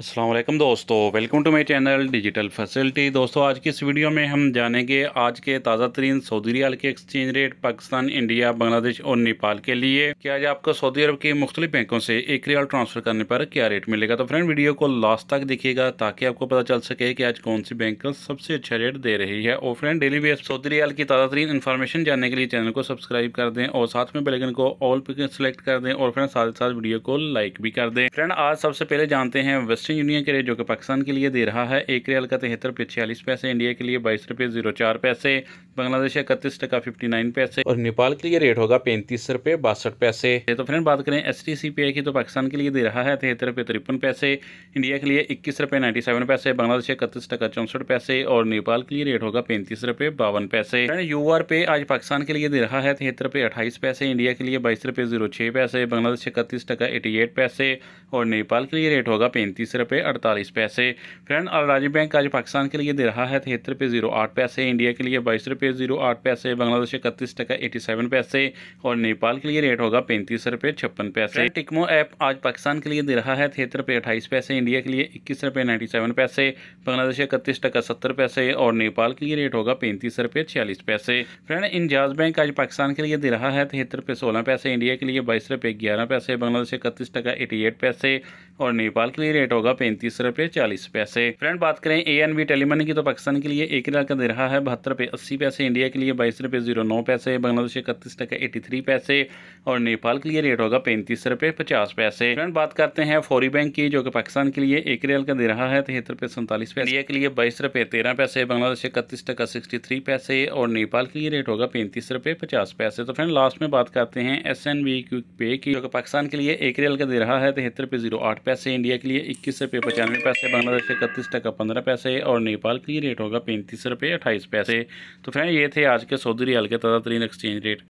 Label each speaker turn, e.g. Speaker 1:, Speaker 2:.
Speaker 1: असलम दोस्तों welcome to my channel digital facility दोस्तों आज की इस वीडियो में हम जानेंगे आज के ताज़ा तरीन सऊदी रियाल के exchange rate Pakistan India Bangladesh और नेपाल के लिए क्या आज आपको सऊदी अरब के मुख्तलिफ बैंकों से एक रियाल ट्रांसफ़र करने पर क्या रेट मिलेगा तो फ्रेंड वीडियो को लास्ट तक देखिएगा ताकि आपको पता चल सके कि आज कौन सी बैंक सबसे अच्छा रेट दे रही है और friend daily base Saudi riyal की ताज़ा तरीन इन्फॉर्मेशन जानने के लिए चैनल को सब्सक्राइब कर दें और साथ में बेलगन को ऑल पर सेलेक्ट कर दें और फ्रेंड साथ ही साथ वीडियो को लाइक भी कर दें फ्रेंड आज सबसे पहले जानते हैं वेस्ट वेस्टर्न यूनियन के रेट जो कि पाकिस्तान के लिए दे रहा है एक रियाल का तिहत्तर रुपये छियालीस पैसे इंडिया के लिए बाईस रुपये जीरो चार पैसे बांग्लादेश इकतीस टका फिफ्टी नाइन पैसे और नेपाल के लिए रेट होगा पैंतीस रुपये बासठ पैसे तो फ्रेंड बात करें एस टी सी पी की तो पाकिस्तान के लिए दे रहा है तिहत्तर रुपये तिरपन पैसे इंडिया के लिए इक्कीस रुपये नाइन्टी सेवन पैसे बांग्लादेश इकतीस टका चौंसठ पैसे और नेपाल के लिए रेट होगा पैंतीस रुपये बावन पैसे फ्रेंड यू आर पे आज पाकिस्तान के लिए दे रहा है तिहत्तर रुपये अट्ठाईस पैसे इंडिया के लिए बाईस रुपये जीरो छः पैसे बांग्लादेश इकतीस टका एटी एट पैसे और नेपाल के लिए रेट होगा पैंतीस रुपये अड़तालीस पैसे फ्रेंड राज्य बैंक आज पाकिस्तान के लिए दे रहा है तिहत्तर रुपये जीरो आठ पैसे इंडिया के लिए बाईस रुपये जीरो आठ पैसे बांग्लादेश इकतीस टका एटी सेवन पैसे और नेपाल के लिए रेट होगा पैंतीस रुपये छप्पन पैसे टिकमो ऐप आज पाकिस्तान के लिए दे रहा है तिहत्तर रुपये अट्ठाईस पैसे इंडिया के लिए इक्कीस रुपये नाइन्टी सेवन पैसे बांग्लादेश इकतीस टका सत्तर पैसे और नेपाल के लिए रेट होगा पैंतीस रुपये छियालीस पैसे फ्रेंड इंजाज बैंक आज पाकिस्तान के लिए दे रहा है तिहत्तर रुपये सोलह पैसे इंडिया के लिए बाईस रुपये ग्यारह पैसे बांग्लादेश इकतीस टका एटी एट पैसे और नेपाल के लिए रेट होगा पैंतीस रुपए चालीस पैसे फ्रेंड बात करें ए एन बी टेलीमनी की तो पाकिस्तान के लिए एक हजार का दे रहा है बहत्तर रुपए अस्सी पैसे इंडिया के लिए बाईस रुपए जीरो नौ पैसे बांग्लादेश इकतीस टका एटी थ्री पैसे और नेपाल के लिए रेट होगा पैंतीस रुपए पचास पैसे फ्रेंड बात करते हैं फौरी बैंक की जो कि पाकिस्तान के लिए एक रियल का दे रहा है तिहत्तर रुपए सैंतालीस पैसे इंडिया के लिए बाईस रुपये तेरह पैसे बांग्लादेश इकतीस टका सिक्सटी थ्री पैसे और नेपाल के लिए रेट होगा पैंतीस रुपए पचास पैसे तो फ्रेंड लास्ट में बात करते हैं एस एन बी क्यू पे की जो कि पाकिस्तान के लिए एक रियल का दे रहा है तिहत्तर रुपए जीरो आठ पैसे इंडिया के लिए इक्कीस रुपये पचानवे पैसे बांग्लादेश के इकतीस टका पंद्रह पैसे और नेपाल के लिए रेट होगा पैंतीस रुपये अट्ठाईस पैसे तो फ्रेंड ये थे आज के सऊदी रियाल के ताज़ा तरीन एक्सचेंज रेट